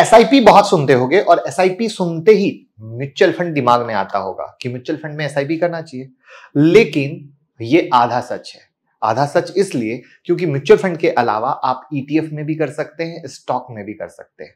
S बहुत सुनते होगे और एस सुनते ही म्यूचुअल फंड दिमाग में आता होगा कि म्यूचुअल फंड में एस करना चाहिए लेकिन ये आधा सच है आधा सच इसलिए क्योंकि म्यूचुअल फंड के अलावा आप ईटीएफ e में भी कर सकते हैं स्टॉक में भी कर सकते हैं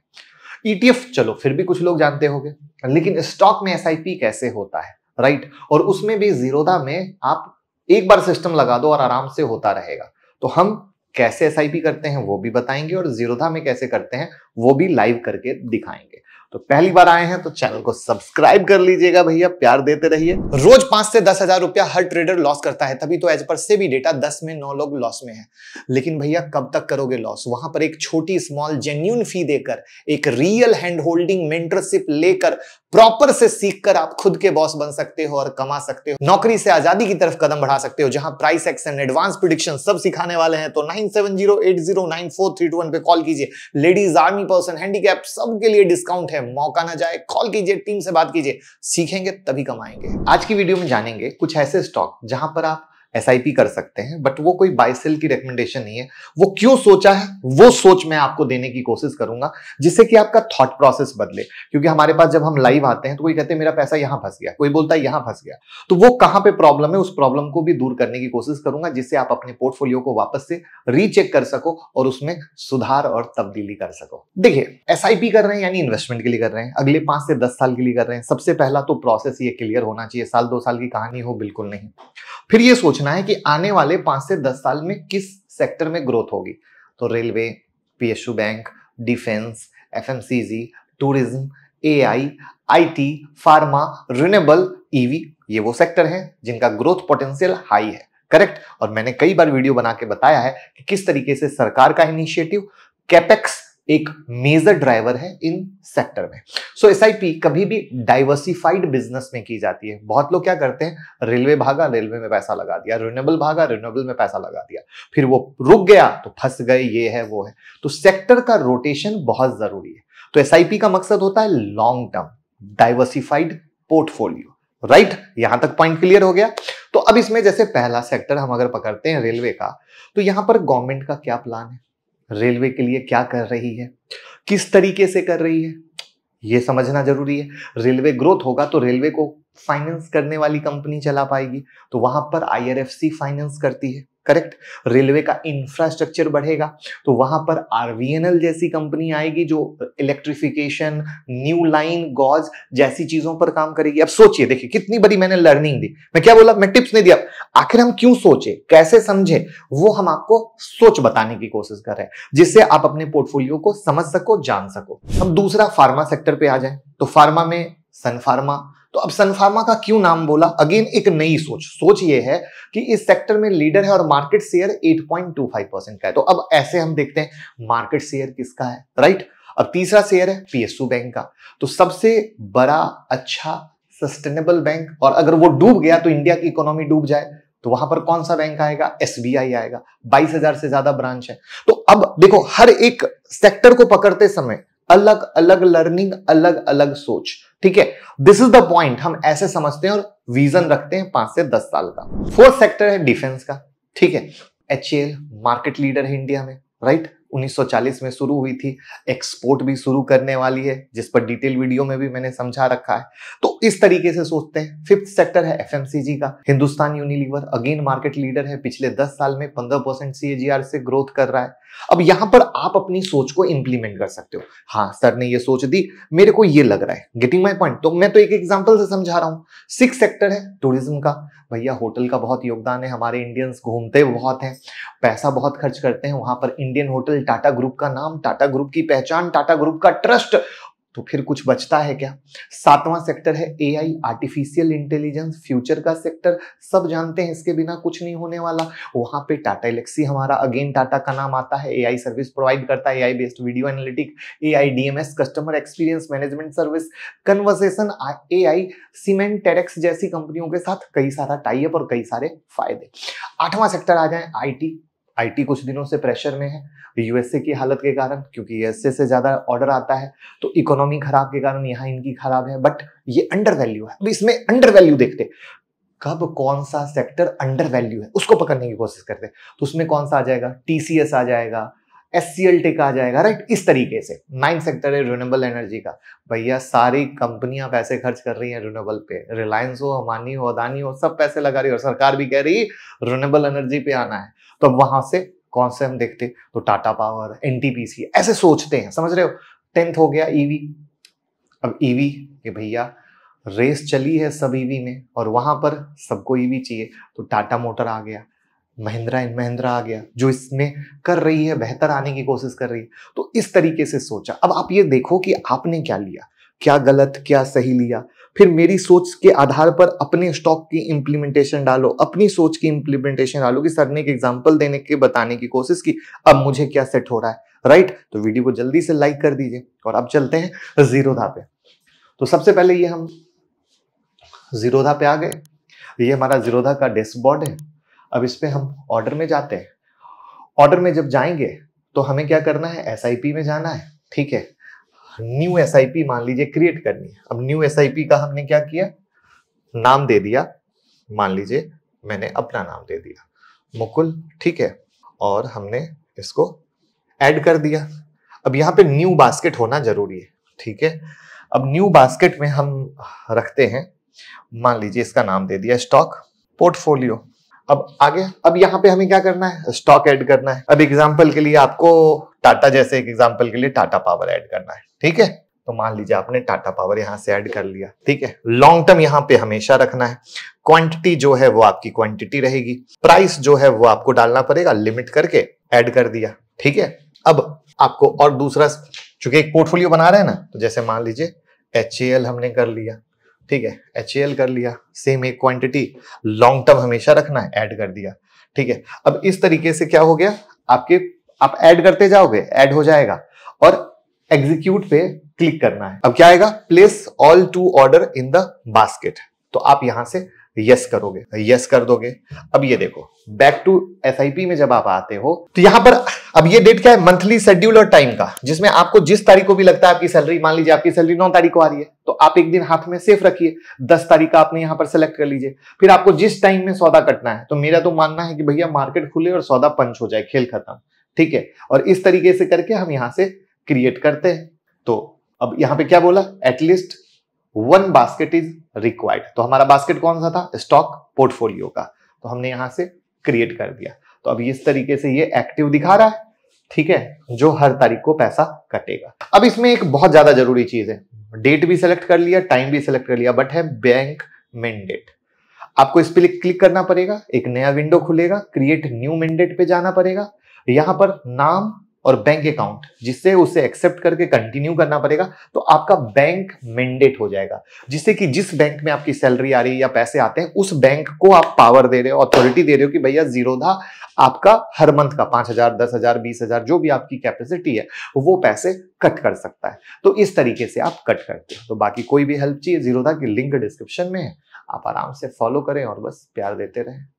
ईटीएफ e चलो फिर भी कुछ लोग जानते होंगे लेकिन स्टॉक में एस कैसे होता है राइट और उसमें भी जीरोधा में आप एक बार सिस्टम लगा दो और आराम से होता रहेगा तो हम कैसे एस करते हैं वो भी बताएंगे और जीरोधा में कैसे करते हैं वो भी लाइव करके दिखाएंगे तो पहली बार आए हैं तो चैनल को सब्सक्राइब कर लीजिएगा भैया प्यार देते रहिए रोज पांच से दस हजार रुपया हर ट्रेडर लॉस करता है तभी तो एज पर से भी डेटा दस में नौ लोग लॉस में हैं लेकिन भैया कब तक करोगे लॉस वहां पर एक छोटी स्मॉल जेन्यून फी देकर एक रियल हैंड होल्डिंग मेंटरशिप लेकर प्रॉपर से सीखकर आप खुद के बॉस बन सकते हो और कमा सकते हो नौकरी से आजादी की तरफ कदम बढ़ा सकते हो जहां प्राइस एक्शन एडवांस प्रिडिक्शन सब सिखाने वाले हैं तो nine seven zero eight zero nine four three two one पे कॉल कीजिए लेडीज आर्मी पर्सन हैंडीकैप सबके लिए डिस्काउंट है मौका ना जाए कॉल कीजिए टीम से बात कीजिए सीखेंगे तभी कमाएंगे आज की वीडियो में जानेंगे कुछ ऐसे स्टॉक जहां पर आप एस कर सकते हैं बट वो कोई बाइसेल की रिकमेंडेशन नहीं है वो क्यों सोचा है वो सोच मैं आपको देने की कोशिश करूंगा जिससे कि आपका थॉट प्रोसेस बदले क्योंकि हमारे पास जब हम लाइव आते हैं तो कोई कहते हैं मेरा पैसा यहां फंस गया कोई बोलता है यहां फंस गया तो वो कहां पे प्रॉब्लम है उस प्रॉब्लम को भी दूर करने की कोशिश करूंगा जिससे आप अपने पोर्टफोलियो को वापस से रीचेक कर सको और उसमें सुधार और तब्दीली कर सको देखिए एस कर रहे हैं यानी इन्वेस्टमेंट के लिए कर रहे हैं अगले पांच से दस साल के लिए कर रहे हैं सबसे पहला तो प्रोसेस ये क्लियर होना चाहिए साल दो साल की कहानी हो बिल्कुल नहीं फिर ये सोचना पूछना है कि आने वाले पांच से दस साल में किस सेक्टर में ग्रोथ होगी तो railway PSU bank defence F tourism A IT pharma renewable EV ये वो सेक्टर हैं जिनका ग्रोथ पोटेंशियल हाई है करेक्ट और मैंने कई बार वीडियो बना के बताया है कि किस तरीके से सरकार का इनिशिएटिव कैपेक्स एक मेजर ड्राइवर है इन सेक्टर में सो एस कभी भी डाइवर्सिफाइड बिजनेस में की जाती है बहुत लोग क्या करते हैं रेलवे भागा रेलवे में पैसा लगा दिया रिन्यूएबल भागा रिन्यूएबल में पैसा लगा दिया फिर वो रुक गया तो फंस गए ये है वो है तो सेक्टर का रोटेशन बहुत जरूरी है तो एस का मकसद होता है long term diversified portfolio right यहां तक पॉइंट क्लियर हो गया तो अब इसमें जैसे पहला सेक्टर हम अगर पकड़ते हैं रेलवे का तो यहां पर गवर्नमेंट का क्या प्लान है रेलवे के लिए क्या कर रही है किस तरीके से कर रही है ये समझना जरूरी है रेलवे ग्रोथ होगा तो रेलवे को फाइनेंस करने वाली कंपनी चला पाएगी तो वहां पर आई फाइनेंस करती है करेक्ट रेलवे का इंफ्रास्ट्रक्चर बढ़ेगा तो वहां पर आरवीएनएल जैसी कंपनी आएगी जो इलेक्ट्रिफिकेशन न्यू लाइन गॉज जैसी चीजों पर काम करेगी अब सोचिए देखिए कितनी बड़ी मैंने लर्निंग दी मैं क्या बोला मैं टिप्स नहीं दिया आखिर हम क्यों सोचे कैसे समझे वो हम आपको सोच बताने की कोशिश कर रहे हैं जिससे आप अपने पोर्टफोलियो को समझ सको जान सको हम दूसरा फार्मा सेक्टर पे आ जाए तो फार्मा में सन फार्मा तो अब सनफार्मा का क्यों नाम बोला अगेन एक नई सोच सोच ये है कि इस सेक्टर में लीडर है और मार्केट शेयर 8.25 परसेंट का है तो अब ऐसे हम देखते हैं मार्केट शेयर किसका है राइट अब तीसरा शेयर है पीएसयू बैंक का तो सबसे बड़ा अच्छा सस्टेनेबल बैंक और अगर वो डूब गया तो इंडिया की इकोनॉमी डूब जाए तो वहां पर कौन सा बैंक आएगा एसबीआई आएगा बाईस हजार से ज्यादा ब्रांच है तो अब देखो हर एक सेक्टर को पकड़ते समय अलग अलग लर्निंग अलग अलग सोच ठीक है दिस इज द पॉइंट हम ऐसे समझते हैं और विजन रखते हैं पांच से दस साल का फोर्थ सेक्टर है डिफेंस का ठीक है एच मार्केट लीडर है इंडिया में राइट 1940 में शुरू हुई थी एक्सपोर्ट भी शुरू करने वाली है जिस पर डिटेल वीडियो में भी मैंने समझा रखा है तो इस तरीके से सोचते हैं फिफ्थ सेक्टर है एफएमसीजी का Hindustan Unilever again market leader है पिछले 10 साल में 15 परसेंट सीएजीआर से ग्रोथ कर रहा है अब यहां पर आप अपनी सोच को इंप्लीमेंट कर सकते हो हाँ सर ने ये सोच दी मेरे को ये लग रहा है गेटिंग माय पॉइंट तो मैं तो एक एग्जांपल से समझा रहा हूं सिक्स सेक्टर है टूरिज्म का भैया होटल का बहुत योगदान है हमारे इंडियंस घूमते बहुत हैं पैसा बहुत खर्च करते हैं वहां पर इंडियन होटल टाटा ग्रुप का नाम टाटा ग्रुप की पहचान टाटा ग्रुप का ट्रस्ट तो फिर कुछ बचता है क्या सातवां सेक्टर है एआई आर्टिफिशियल इंटेलिजेंस फ्यूचर का सेक्टर सब जानते हैं इसके बिना कुछ नहीं होने वाला वहां पे टाटा इलेक्सी हमारा अगेन टाटा का नाम आता है एआई सर्विस प्रोवाइड करता है AI based video analytic AI DMS customer experience management service conversation A I cement Terex जैसी कंपनियों के साथ कई सारा टाइप और कई सारे फायदे आठवां सेक्टर आ जाए आई आईटी कुछ दिनों से प्रेशर में है यूएसए की हालत के कारण क्योंकि यूएसए से ज़्यादा ऑर्डर आता है तो इकोनॉमी खराब के कारण यहाँ इनकी खराब है बट ये अंडर वैल्यू है अब इसमें अंडर वैल्यू देखते कब कौन सा सेक्टर अंडर वैल्यू है उसको पकड़ने की कोशिश करते तो उसमें कौन सा आ जाएगा टीसीएस आ जाएगा एस सी एल टेक आ जाएगा राइट इस तरीके से नाइन सेक्टर है रिन्यूएबल एनर्जी का भैया सारी कंपनियां पैसे खर्च कर रही हैं रिन्यूएबल पे रिलायंस हो अमानी हो अदानी हो सब पैसे लगा रही है और सरकार भी कह रही है रिन्यूएबल एनर्जी पे आना है तो अब वहां से कौन से हम देखते तो टाटा पावर एनटीपीसी ऐसे सोचते हैं समझ रहे हो टेंथ हो गया ईवी e अब ईवी e के भैया रेस चली है सब ईवी e में और वहां पर सबको ईवी चाहिए तो टाटा मोटर आ गया महिंद्रा एंड महिंद्रा आ गया जो इसमें कर रही है बेहतर आने की कोशिश कर रही है तो इस तरीके से सोचा अब आप ये देखो कि आपने क्या लिया क्या गलत क्या सही लिया फिर मेरी सोच के आधार पर अपने स्टॉक की इम्प्लीमेंटेशन डालो अपनी सोच की इम्प्लीमेंटेशन डालो कि सर ने एक एग्जाम्पल देने के बताने की कोशिश की अब मुझे क्या सेट हो रहा है राइट तो वीडियो को जल्दी से लाइक कर दीजिए और अब चलते हैं जीरोधा पे तो सबसे पहले ये हम जीरोधा पे आ गए ये हमारा जीरोधा का डैशबोर्ड है अब इस पर हम ऑर्डर में जाते हैं ऑर्डर में जब जाएंगे तो हमें क्या करना है एस में जाना है ठीक है न्यू एस मान लीजिए क्रिएट करनी है अब न्यू एस का हमने क्या किया नाम दे दिया मान लीजिए मैंने अपना नाम दे दिया मुकुल ठीक है और हमने इसको ऐड कर दिया अब यहाँ पे न्यू बास्केट होना जरूरी है ठीक है अब न्यू बास्केट में हम रखते हैं मान लीजिए इसका नाम दे दिया स्टॉक पोर्टफोलियो अब आगे अब यहाँ पे हमें क्या करना है स्टॉक ऐड करना है अब एग्जाम्पल के लिए आपको टाटा जैसे एक एग्जाम्पल के लिए टाटा पावर ऐड करना है ठीक है तो मान लीजिए आपने टाटा पावर यहाँ से ऐड कर लिया ठीक है लॉन्ग टर्म यहाँ पे हमेशा रखना है क्वांटिटी जो है वो आपकी क्वांटिटी रहेगी प्राइस जो है वो आपको डालना पड़ेगा लिमिट करके ऐड कर दिया ठीक है अब आपको और दूसरा चूंकि एक पोर्टफोलियो बना रहे हैं ना तो जैसे मान लीजिए एच हमने कर लिया ठीक है एच कर लिया सेम एक क्वांटिटी लॉन्ग टर्म हमेशा रखना है ऐड कर दिया ठीक है अब इस तरीके से क्या हो गया आपके आप ऐड करते जाओगे ऐड हो जाएगा और एग्जीक्यूट पे क्लिक करना है अब क्या आएगा place all to order in the basket तो आप यहां से यस करोगे यस कर दोगे अब ये देखो बैक टू एस में जब आप आते हो तो यहां पर अब ये डेट क्या है मंथली शेड्यूल और टाइम का जिसमें आपको जिस तारीख को भी लगता है आपकी सैलरी मान लीजिए आपकी सैलरी नौ तारीख को आ रही है तो आप एक दिन हाथ में सेफ रखिए दस तारीख का आपने यहां पर सेलेक्ट कर लीजिए फिर आपको जिस टाइम में सौदा कटना है तो मेरा तो मानना है कि भैया मार्केट खुले और सौदा पंच हो जाए खेल खत्म ठीक है और इस तरीके से करके हम यहां से क्रिएट करते हैं तो अब यहाँ पे क्या बोला at least one basket is required तो हमारा बास्केट कौन सा था स्टॉक पोर्टफोलियो का तो हमने यहां से क्रिएट कर दिया तो अब इस तरीके से ये एक्टिव दिखा रहा है ठीक है जो हर तारीख को पैसा कटेगा अब इसमें एक बहुत ज्यादा जरूरी चीज है डेट भी सिलेक्ट कर लिया टाइम भी सिलेक्ट कर लिया बट है बैंक मैंडेट आपको इस पर क्लिक करना पड़ेगा एक नया विंडो खुलेगा क्रिएट न्यू मैंडेट पे जाना पड़ेगा यहां पर नाम और बैंक अकाउंट जिससे उसे एक्सेप्ट करके कंटिन्यू करना पड़ेगा तो आपका बैंक मैंडेट हो जाएगा जिससे कि जिस बैंक में आपकी सैलरी आ रही है या पैसे आते हैं उस बैंक को आप पावर दे रहे हो अथॉरिटी दे रहे हो कि भैया जीरोधा आपका हर मंथ का पांच हजार दस हजार बीस हजार जो भी आपकी कैपेसिटी है वो पैसे कट कर सकता है तो इस तरीके से आप कट करते हो तो बाकी कोई भी हेल्प चाहिए जीरोधा की लिंक डिस्क्रिप्शन में है आप आराम से फॉलो करें और बस प्यार देते रहें